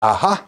Aha!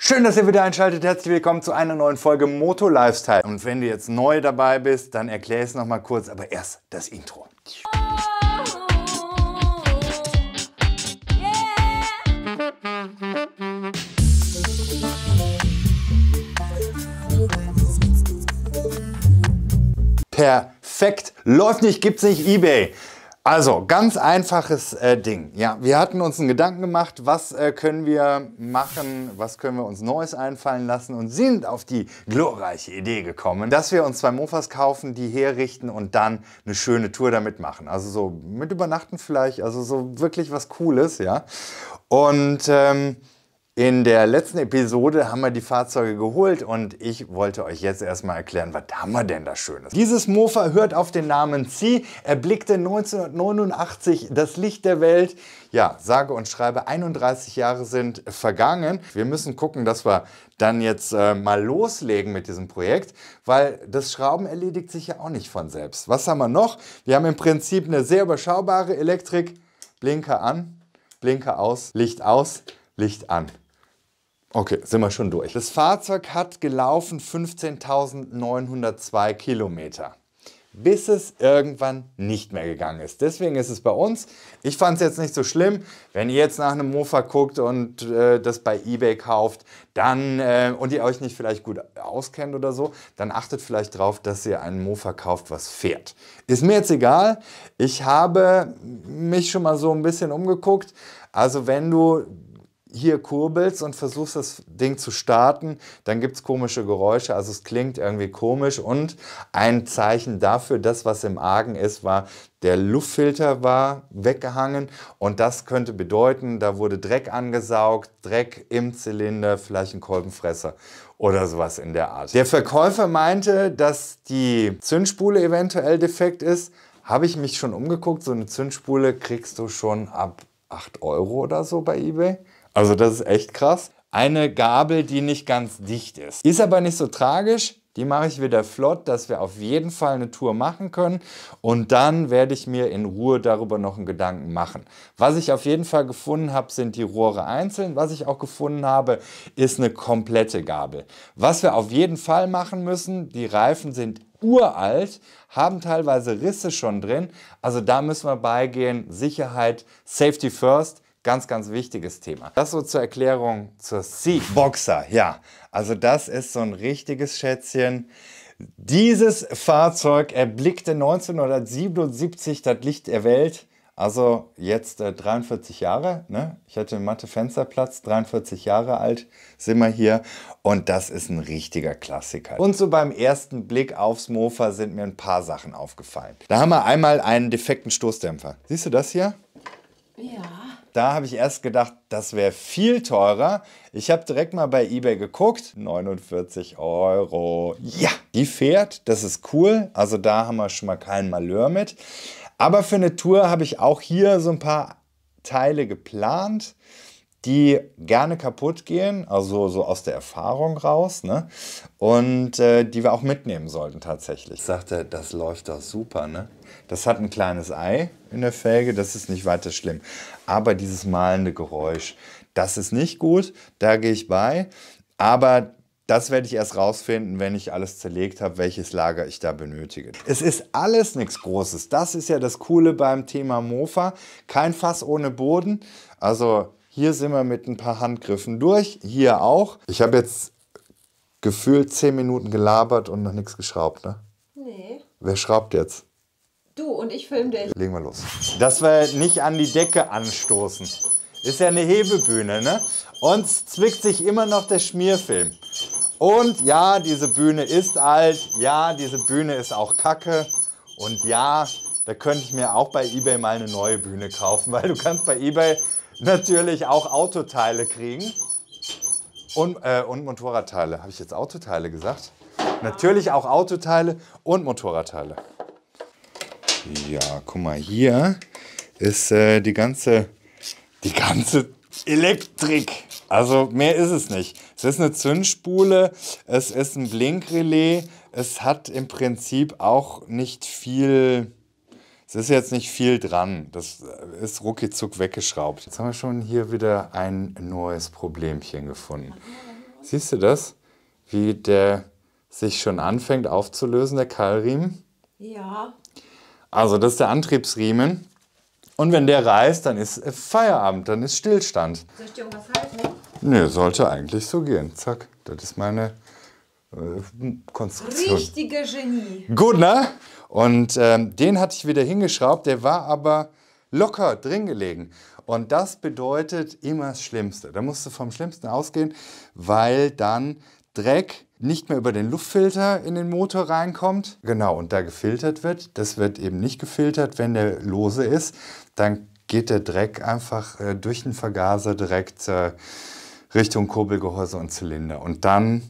Schön, dass ihr wieder einschaltet. Herzlich willkommen zu einer neuen Folge Moto Lifestyle. Und wenn du jetzt neu dabei bist, dann erkläre ich es nochmal kurz, aber erst das Intro. Perfekt. Läuft nicht, gibt es nicht eBay. Also, ganz einfaches äh, Ding. Ja, wir hatten uns einen Gedanken gemacht, was äh, können wir machen, was können wir uns Neues einfallen lassen und sind auf die glorreiche Idee gekommen, dass wir uns zwei Mofas kaufen, die herrichten und dann eine schöne Tour damit machen. Also so mit Übernachten vielleicht, also so wirklich was Cooles, ja. Und ähm, in der letzten Episode haben wir die Fahrzeuge geholt und ich wollte euch jetzt erstmal erklären, was haben wir denn da Schönes. Dieses Mofa hört auf den Namen Zi, erblickte 1989 das Licht der Welt. Ja, sage und schreibe, 31 Jahre sind vergangen. Wir müssen gucken, dass wir dann jetzt äh, mal loslegen mit diesem Projekt, weil das Schrauben erledigt sich ja auch nicht von selbst. Was haben wir noch? Wir haben im Prinzip eine sehr überschaubare Elektrik. Blinker an, Blinker aus, Licht aus, Licht an. Okay, sind wir schon durch. Das Fahrzeug hat gelaufen 15.902 Kilometer, bis es irgendwann nicht mehr gegangen ist. Deswegen ist es bei uns, ich fand es jetzt nicht so schlimm, wenn ihr jetzt nach einem Mofa guckt und äh, das bei Ebay kauft, dann, äh, und ihr euch nicht vielleicht gut auskennt oder so, dann achtet vielleicht darauf, dass ihr einen Mofa kauft, was fährt. Ist mir jetzt egal, ich habe mich schon mal so ein bisschen umgeguckt, also wenn du hier kurbelst und versuchst das Ding zu starten, dann gibt es komische Geräusche, also es klingt irgendwie komisch und ein Zeichen dafür, dass was im Argen ist, war, der Luftfilter war weggehangen und das könnte bedeuten, da wurde Dreck angesaugt, Dreck im Zylinder, vielleicht ein Kolbenfresser oder sowas in der Art. Der Verkäufer meinte, dass die Zündspule eventuell defekt ist, habe ich mich schon umgeguckt, so eine Zündspule kriegst du schon ab 8 Euro oder so bei eBay. Also das ist echt krass. Eine Gabel, die nicht ganz dicht ist. Ist aber nicht so tragisch. Die mache ich wieder flott, dass wir auf jeden Fall eine Tour machen können. Und dann werde ich mir in Ruhe darüber noch einen Gedanken machen. Was ich auf jeden Fall gefunden habe, sind die Rohre einzeln. Was ich auch gefunden habe, ist eine komplette Gabel. Was wir auf jeden Fall machen müssen, die Reifen sind uralt, haben teilweise Risse schon drin. Also da müssen wir beigehen. Sicherheit, Safety First. Ganz, ganz wichtiges Thema. Das so zur Erklärung zur Sieg. Boxer, ja. Also das ist so ein richtiges Schätzchen. Dieses Fahrzeug erblickte 1977 das Licht der Welt. Also jetzt äh, 43 Jahre, ne? ich hatte Mathe Fensterplatz, 43 Jahre alt sind wir hier und das ist ein richtiger Klassiker. Und so beim ersten Blick aufs Mofa sind mir ein paar Sachen aufgefallen. Da haben wir einmal einen defekten Stoßdämpfer. Siehst du das hier? Ja. Da habe ich erst gedacht, das wäre viel teurer. Ich habe direkt mal bei eBay geguckt. 49 Euro. Ja, die fährt. Das ist cool. Also da haben wir schon mal keinen Malheur mit. Aber für eine Tour habe ich auch hier so ein paar Teile geplant die gerne kaputt gehen, also so aus der Erfahrung raus, ne? und äh, die wir auch mitnehmen sollten tatsächlich. Ich sagte, das läuft doch super, ne? Das hat ein kleines Ei in der Felge, das ist nicht weiter schlimm. Aber dieses malende Geräusch, das ist nicht gut, da gehe ich bei. Aber das werde ich erst rausfinden, wenn ich alles zerlegt habe, welches Lager ich da benötige. Es ist alles nichts Großes. Das ist ja das Coole beim Thema Mofa. Kein Fass ohne Boden. Also hier sind wir mit ein paar Handgriffen durch. Hier auch. Ich habe jetzt gefühlt zehn Minuten gelabert und noch nichts geschraubt, ne? Nee. Wer schraubt jetzt? Du und ich film dich. Legen wir los. Dass wir nicht an die Decke anstoßen. Ist ja eine Hebebühne, ne? Uns zwickt sich immer noch der Schmierfilm. Und ja, diese Bühne ist alt. Ja, diese Bühne ist auch kacke. Und ja, da könnte ich mir auch bei eBay mal eine neue Bühne kaufen, weil du kannst bei eBay natürlich auch Autoteile kriegen. Und, äh, und Motorradteile. Habe ich jetzt Autoteile gesagt? Natürlich auch Autoteile und Motorradteile. Ja, guck mal, hier ist äh, die ganze, die ganze Elektrik. Also mehr ist es nicht. Es ist eine Zündspule, es ist ein Blinkrelais, es hat im Prinzip auch nicht viel es ist jetzt nicht viel dran. Das äh, ist ruckzuck weggeschraubt. Jetzt haben wir schon hier wieder ein neues Problemchen gefunden. Siehst du das? Wie der sich schon anfängt aufzulösen, der Keilriemen? Ja. Also das ist der Antriebsriemen. Und wenn der reißt, dann ist Feierabend, dann ist Stillstand. Soll ich dir irgendwas halten? nee, sollte eigentlich so gehen. Zack, das ist meine Konstruktion. Richtige Genie. Gut, ne? Und ähm, den hatte ich wieder hingeschraubt, der war aber locker drin gelegen. Und das bedeutet immer das Schlimmste. Da musst du vom Schlimmsten ausgehen, weil dann Dreck nicht mehr über den Luftfilter in den Motor reinkommt. Genau, und da gefiltert wird. Das wird eben nicht gefiltert, wenn der lose ist. Dann geht der Dreck einfach äh, durch den Vergaser direkt äh, Richtung Kurbelgehäuse und Zylinder. Und dann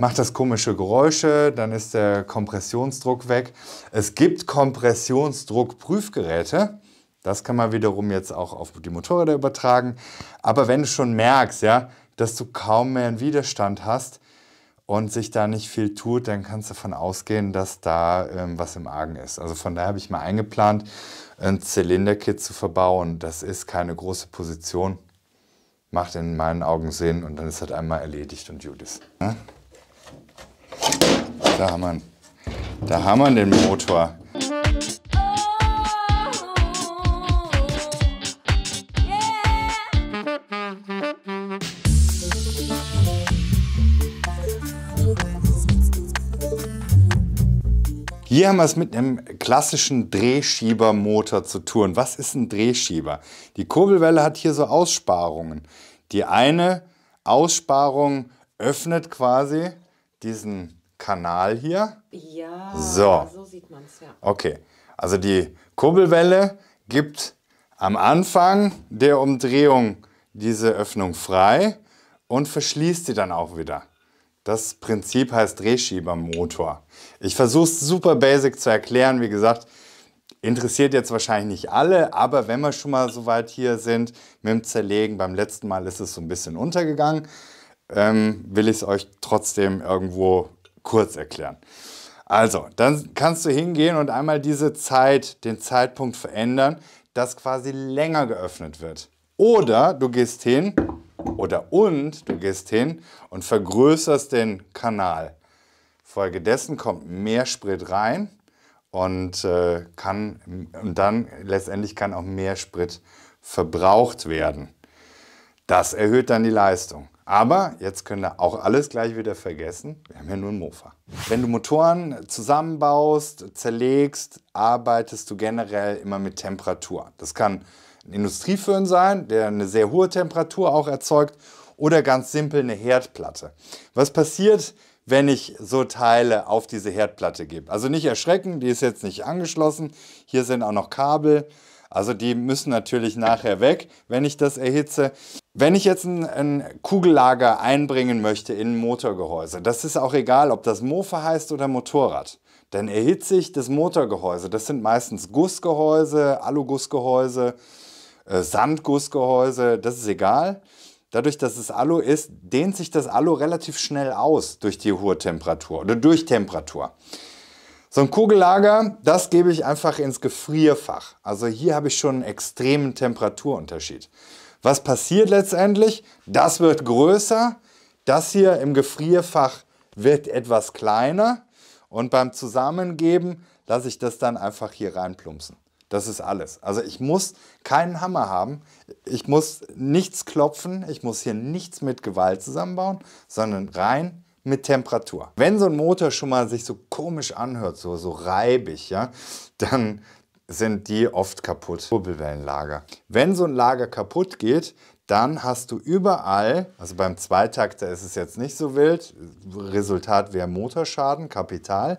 macht das komische Geräusche, dann ist der Kompressionsdruck weg. Es gibt Kompressionsdruckprüfgeräte. Das kann man wiederum jetzt auch auf die Motorräder übertragen. Aber wenn du schon merkst, ja, dass du kaum mehr einen Widerstand hast und sich da nicht viel tut, dann kannst du davon ausgehen, dass da ähm, was im Argen ist. Also von daher habe ich mal eingeplant, ein Zylinderkit zu verbauen. Das ist keine große Position. Macht in meinen Augen Sinn und dann ist das einmal erledigt und gut ist. Ne? Da haben wir ihn. Da haben wir den Motor. Hier haben wir es mit einem klassischen Drehschiebermotor zu tun. Was ist ein Drehschieber? Die Kurbelwelle hat hier so Aussparungen. Die eine Aussparung öffnet quasi diesen Kanal hier. Ja, so, so sieht man es, ja. Okay, also die Kurbelwelle gibt am Anfang der Umdrehung diese Öffnung frei und verschließt sie dann auch wieder. Das Prinzip heißt Drehschiebermotor. Ich versuche es super basic zu erklären. Wie gesagt, interessiert jetzt wahrscheinlich nicht alle, aber wenn wir schon mal so weit hier sind mit dem Zerlegen, beim letzten Mal ist es so ein bisschen untergegangen, ähm, will ich es euch trotzdem irgendwo kurz erklären. Also, dann kannst du hingehen und einmal diese Zeit, den Zeitpunkt verändern, dass quasi länger geöffnet wird. Oder du gehst hin oder und du gehst hin und vergrößerst den Kanal. Folgedessen kommt mehr Sprit rein und äh, kann und dann letztendlich kann auch mehr Sprit verbraucht werden. Das erhöht dann die Leistung. Aber jetzt können wir auch alles gleich wieder vergessen. Wir haben ja nur ein Mofa. Wenn du Motoren zusammenbaust, zerlegst, arbeitest du generell immer mit Temperatur. Das kann ein Industrieföhn sein, der eine sehr hohe Temperatur auch erzeugt oder ganz simpel eine Herdplatte. Was passiert, wenn ich so Teile auf diese Herdplatte gebe? Also nicht erschrecken, die ist jetzt nicht angeschlossen. Hier sind auch noch Kabel. Also die müssen natürlich nachher weg, wenn ich das erhitze. Wenn ich jetzt ein, ein, Kugellager einbringen möchte in ein Motorgehäuse, das ist auch egal, ob das Mofa heißt oder Motorrad, dann erhitze ich das Motorgehäuse. Das sind meistens Gussgehäuse, Alugussgehäuse, äh, Sandgussgehäuse, das ist egal. Dadurch, dass es Alu ist, dehnt sich das Alu relativ schnell aus durch die hohe Temperatur oder durch Temperatur. So ein Kugellager, das gebe ich einfach ins Gefrierfach. Also hier habe ich schon einen extremen Temperaturunterschied. Was passiert letztendlich? Das wird größer, das hier im Gefrierfach wird etwas kleiner und beim Zusammengeben lasse ich das dann einfach hier reinplumpsen. Das ist alles. Also ich muss keinen Hammer haben, ich muss nichts klopfen, ich muss hier nichts mit Gewalt zusammenbauen, sondern rein mit Temperatur. Wenn so ein Motor schon mal sich so komisch anhört, so, so reibig, ja, dann, sind die oft kaputt. Kurbelwellenlager. Wenn so ein Lager kaputt geht, dann hast du überall, also beim Zweitakter ist es jetzt nicht so wild, Resultat wäre Motorschaden, Kapital.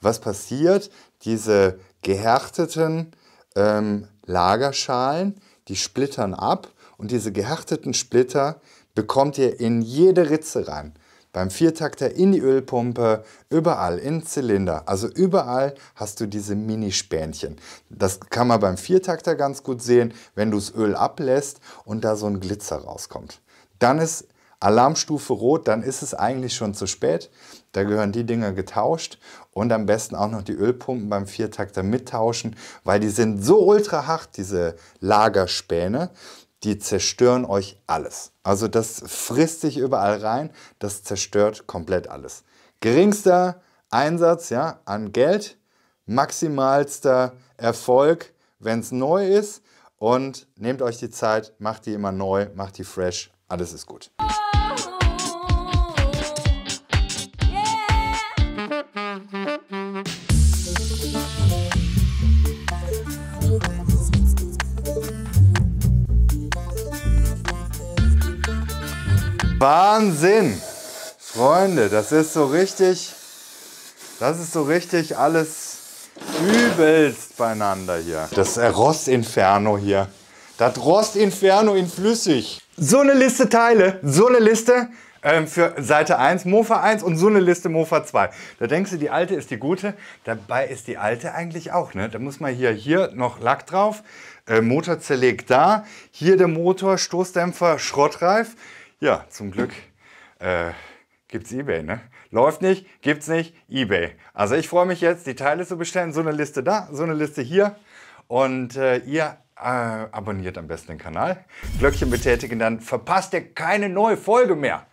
Was passiert? Diese gehärteten ähm, Lagerschalen, die splittern ab und diese gehärteten Splitter bekommt ihr in jede Ritze rein beim Viertakter in die Ölpumpe, überall in Zylinder. Also überall hast du diese Minispänchen. Das kann man beim Viertakter ganz gut sehen, wenn du das Öl ablässt und da so ein Glitzer rauskommt. Dann ist Alarmstufe rot, dann ist es eigentlich schon zu spät. Da gehören die Dinger getauscht und am besten auch noch die Ölpumpen beim Viertakter mittauschen, weil die sind so ultra hart, diese Lagerspäne die zerstören euch alles. Also das frisst sich überall rein, das zerstört komplett alles. Geringster Einsatz ja, an Geld, maximalster Erfolg, wenn es neu ist. Und nehmt euch die Zeit, macht die immer neu, macht die fresh, alles ist gut. Wahnsinn! Freunde, das ist so richtig, das ist so richtig alles übelst beieinander hier. Das Rostinferno hier. Das Rostinferno in flüssig. So eine Liste Teile, so eine Liste ähm, für Seite 1 Mofa 1 und so eine Liste Mofa 2. Da denkst du, die alte ist die gute, dabei ist die alte eigentlich auch. Ne? Da muss man hier, hier noch Lack drauf, äh, Motor zerlegt da, hier der Motor, Stoßdämpfer, Schrottreif. Ja, zum Glück äh, gibt es eBay. Ne? Läuft nicht, gibt's nicht, eBay. Also ich freue mich jetzt, die Teile zu bestellen. So eine Liste da, so eine Liste hier. Und äh, ihr äh, abonniert am besten den Kanal. Glöckchen betätigen, dann verpasst ihr keine neue Folge mehr.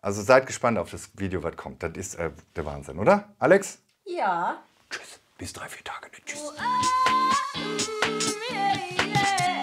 Also seid gespannt auf das Video, was kommt. Das ist äh, der Wahnsinn, oder? Alex? Ja. Tschüss. Bis drei, vier Tage. Tschüss. Oh, oh, yeah, yeah.